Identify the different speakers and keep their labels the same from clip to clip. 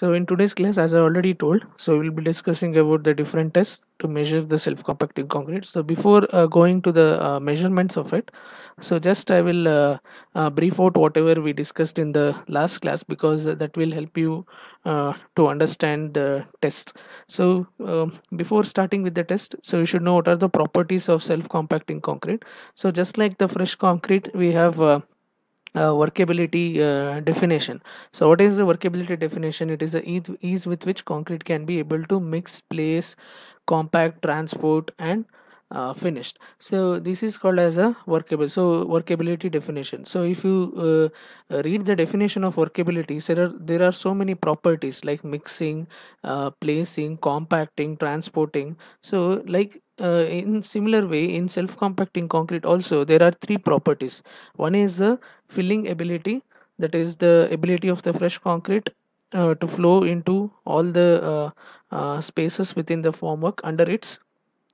Speaker 1: So in today's class, as I already told, so we'll be discussing about the different tests to measure the self-compacting concrete. So before uh, going to the uh, measurements of it, so just I will uh, uh brief out whatever we discussed in the last class because that will help you uh, to understand the test. So um, before starting with the test, so you should know what are the properties of self-compacting concrete. So just like the fresh concrete, we have uh, uh, workability uh, definition so what is the workability definition it is the ease, ease with which concrete can be able to mix place compact transport and uh, finished so this is called as a workable so workability definition so if you uh, read the definition of workability there are there are so many properties like mixing uh, placing compacting transporting so like uh, in similar way in self compacting concrete also there are three properties one is the filling ability that is the ability of the fresh concrete uh, to flow into all the uh, uh, spaces within the formwork under its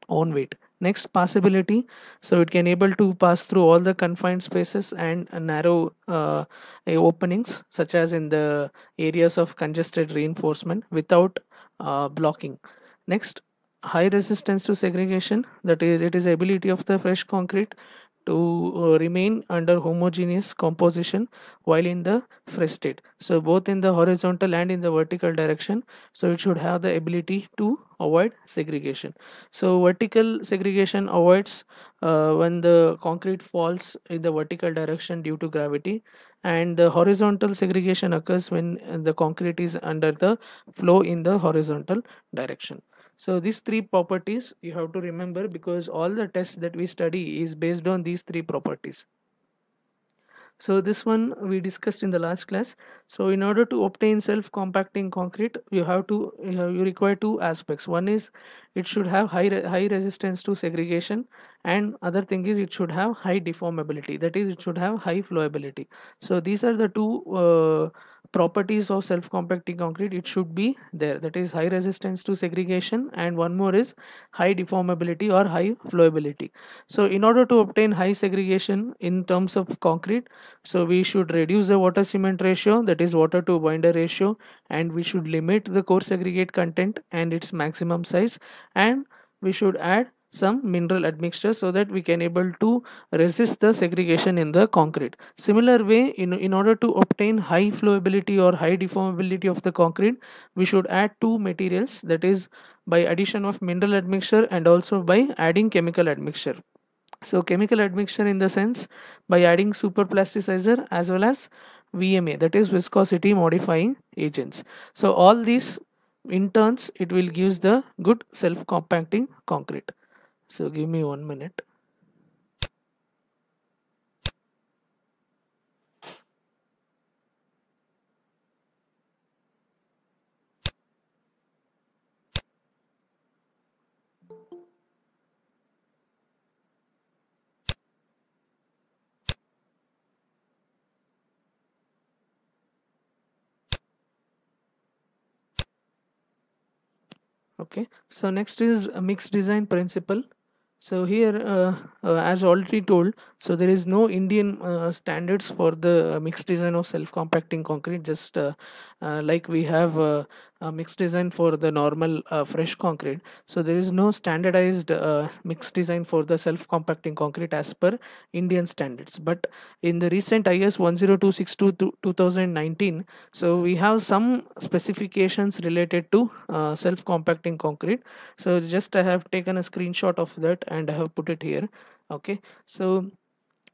Speaker 1: own weight next passability so it can able to pass through all the confined spaces and narrow uh, openings such as in the areas of congested reinforcement without uh, blocking next high resistance to segregation that is it is ability of the fresh concrete to uh, remain under homogeneous composition while in the fresh state so both in the horizontal and in the vertical direction so it should have the ability to avoid segregation so vertical segregation avoids uh, when the concrete falls in the vertical direction due to gravity and the horizontal segregation occurs when the concrete is under the flow in the horizontal direction so these three properties you have to remember because all the tests that we study is based on these three properties. So this one we discussed in the last class. So in order to obtain self-compacting concrete, you have to you require two aspects. One is it should have high re high resistance to segregation, and other thing is it should have high deformability. That is, it should have high flowability. So these are the two uh, properties of self-compacting concrete it should be there that is high resistance to segregation and one more is high deformability or high flowability so in order to obtain high segregation in terms of concrete so we should reduce the water cement ratio that is water to binder ratio and we should limit the core segregate content and its maximum size and we should add some mineral admixture so that we can able to resist the segregation in the concrete similar way in, in order to obtain high flowability or high deformability of the concrete we should add two materials that is by addition of mineral admixture and also by adding chemical admixture so chemical admixture in the sense by adding super plasticizer as well as VMA that is viscosity modifying agents. So all these in turns it will gives the good self compacting concrete so give me one minute okay so next is mixed design principle so here uh, uh, as already told so there is no indian uh, standards for the mixed design of self-compacting concrete just like we have uh, mix design for the normal uh, fresh concrete so there is no standardized uh, mix design for the self compacting concrete as per indian standards but in the recent is 10262 2019 so we have some specifications related to uh, self compacting concrete so just i have taken a screenshot of that and i have put it here okay so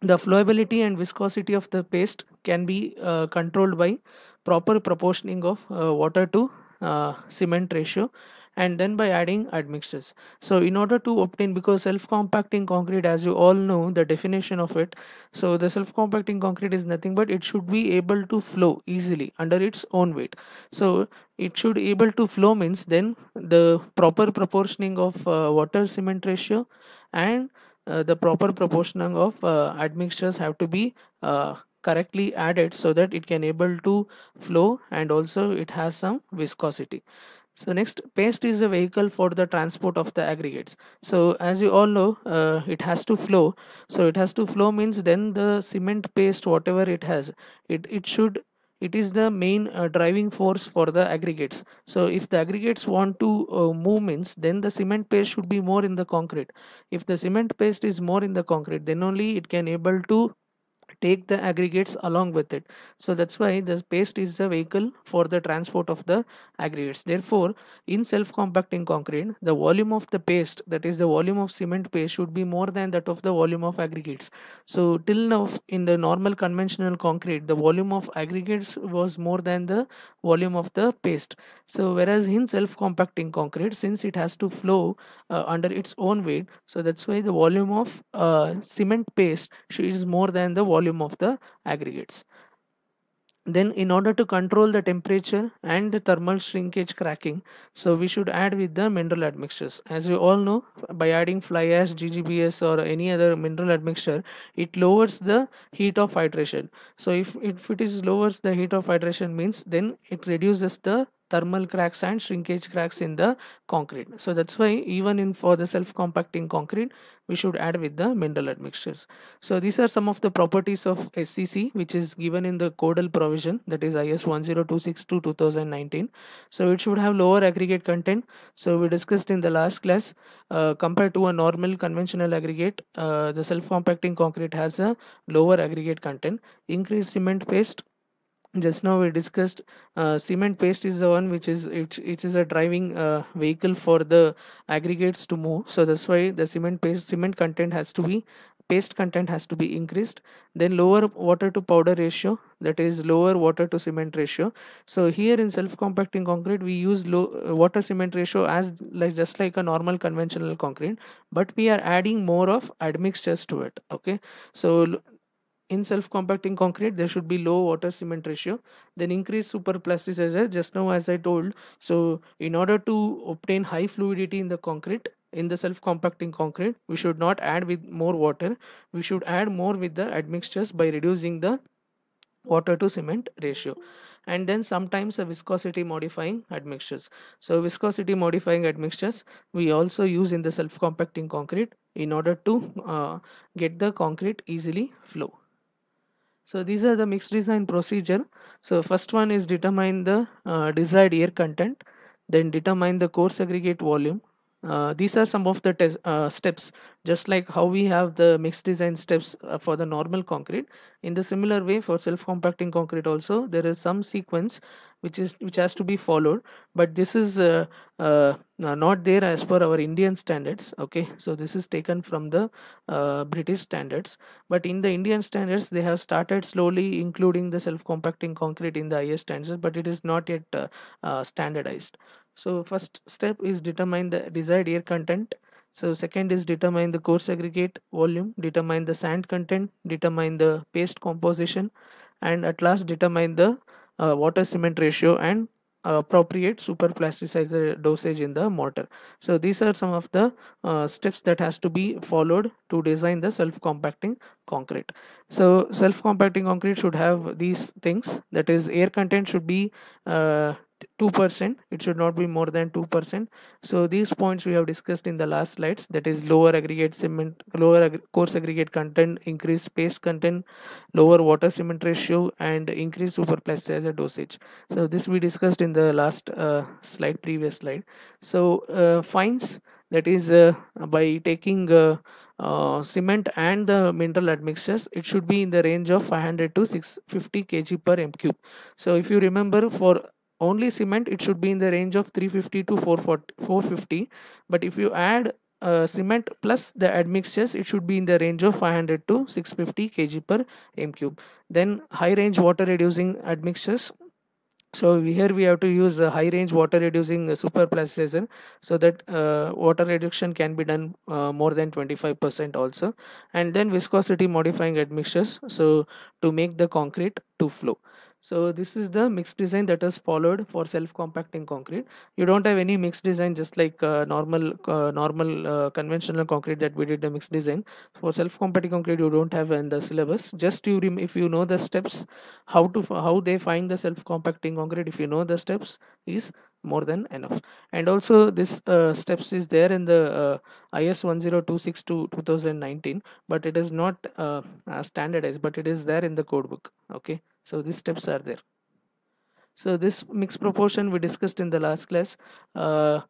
Speaker 1: the flowability and viscosity of the paste can be uh, controlled by proper proportioning of uh, water to uh, cement ratio and then by adding admixtures so in order to obtain because self-compacting concrete as you all know the definition of it so the self-compacting concrete is nothing but it should be able to flow easily under its own weight so it should able to flow means then the proper proportioning of uh, water cement ratio and uh, the proper proportioning of uh, admixtures have to be uh, correctly added so that it can able to flow and also it has some viscosity so next paste is a vehicle for the transport of the aggregates so as you all know uh, it has to flow so it has to flow means then the cement paste whatever it has it it should it is the main uh, driving force for the aggregates so if the aggregates want to uh, move means then the cement paste should be more in the concrete if the cement paste is more in the concrete then only it can able to take the aggregates along with it so that's why the paste is the vehicle for the transport of the aggregates therefore in self-compacting concrete the volume of the paste that is the volume of cement paste should be more than that of the volume of aggregates so till now in the normal conventional concrete the volume of aggregates was more than the volume of the paste so whereas in self-compacting concrete since it has to flow uh, under its own weight so that's why the volume of uh, cement paste is more than the volume volume of the aggregates. Then in order to control the temperature and the thermal shrinkage cracking, so we should add with the mineral admixtures. As we all know, by adding fly ash, GGBS or any other mineral admixture, it lowers the heat of hydration. So if, if it is lowers the heat of hydration means then it reduces the thermal cracks and shrinkage cracks in the concrete. So that's why even in for the self-compacting concrete, we should add with the mineral admixtures. So these are some of the properties of SCC which is given in the codal provision that is IS 10262 2019. So it should have lower aggregate content. So we discussed in the last class uh, compared to a normal conventional aggregate, uh, the self-compacting concrete has a lower aggregate content. Increased cement paste just now we discussed uh, cement paste is the one which is it, it is a driving uh, vehicle for the aggregates to move so that's why the cement paste cement content has to be paste content has to be increased then lower water to powder ratio that is lower water to cement ratio so here in self compacting concrete we use low uh, water cement ratio as like just like a normal conventional concrete but we are adding more of admixtures to it okay so in self-compacting concrete there should be low water cement ratio then increase superplasticizer just now as i told so in order to obtain high fluidity in the concrete in the self-compacting concrete we should not add with more water we should add more with the admixtures by reducing the water to cement ratio and then sometimes a viscosity modifying admixtures so viscosity modifying admixtures we also use in the self-compacting concrete in order to uh, get the concrete easily flow so these are the mixed design procedure. So first one is determine the uh, desired air content, then determine the core aggregate volume, uh, these are some of the uh, steps just like how we have the mixed design steps uh, for the normal concrete in the similar way for self compacting concrete also there is some sequence which is which has to be followed but this is uh, uh, not there as per our indian standards okay so this is taken from the british standards but in the indian standards they have started slowly including the self compacting concrete in the is standards but it is not yet standardized so first step is determine the desired air content so second is determine the coarse aggregate volume determine the sand content determine the paste composition and at last determine the uh, water cement ratio and appropriate super plasticizer dosage in the mortar so these are some of the uh, steps that has to be followed to design the self-compacting concrete so self-compacting concrete should have these things that is air content should be uh, 2% it should not be more than 2% so these points we have discussed in the last slides that is lower aggregate cement lower ag coarse aggregate content increased space content lower water cement ratio and increased superplasticizer dosage so this we discussed in the last uh, slide previous slide so uh, fines that is uh, by taking uh, uh cement and the mineral admixtures it should be in the range of 500 to 650 kg per m cube so if you remember for only cement it should be in the range of 350 to 450 but if you add uh, cement plus the admixtures it should be in the range of 500 to 650 kg per m cube then high range water reducing admixtures so here we have to use a high range water reducing superplasticizer so that uh, water reduction can be done uh, more than 25% also and then viscosity modifying admixtures so to make the concrete to flow so this is the mixed design that is followed for self-compacting concrete. You don't have any mixed design just like uh, normal uh, normal uh, conventional concrete that we did the mixed design. For self-compacting concrete you don't have in the syllabus. Just you if you know the steps how to how they find the self-compacting concrete if you know the steps is more than enough and also this uh, steps is there in the uh, is 10262 2019 but it is not uh, standardized but it is there in the codebook okay so these steps are there so this mix proportion we discussed in the last class uh,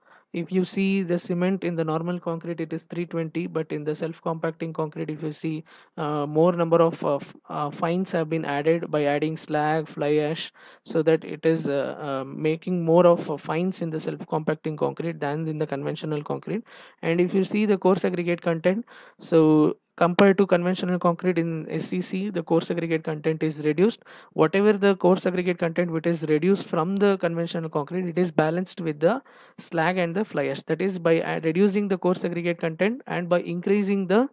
Speaker 1: if you see the cement in the normal concrete it is 320 but in the self-compacting concrete if you see uh, more number of uh, uh, fines have been added by adding slag fly ash so that it is uh, uh making more of uh, fines in the self-compacting concrete than in the conventional concrete and if you see the coarse aggregate content so compared to conventional concrete in SEC, the coarse aggregate content is reduced. Whatever the coarse aggregate content which is reduced from the conventional concrete, it is balanced with the slag and the fly ash. That is by reducing the coarse aggregate content and by increasing the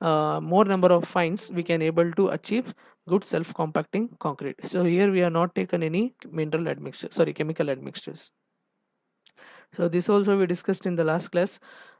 Speaker 1: uh, more number of fines, we can able to achieve good self-compacting concrete. So here we are not taken any mineral admixture, sorry, chemical admixtures. So this also we discussed in the last class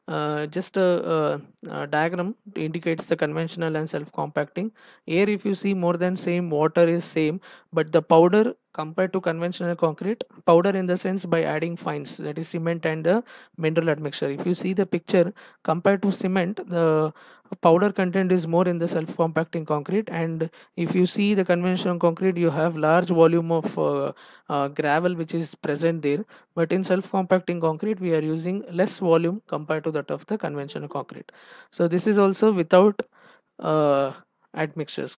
Speaker 1: uh, just a, a, a, diagram indicates the conventional and self-compacting air if you see more than same water is same but the powder compared to conventional concrete powder in the sense by adding fines that is cement and the mineral admixture if you see the picture compared to cement the powder content is more in the self compacting concrete and if you see the conventional concrete you have large volume of uh, uh, gravel which is present there but in self compacting concrete we are using less volume compared to that of the conventional concrete so this is also without uh, admixtures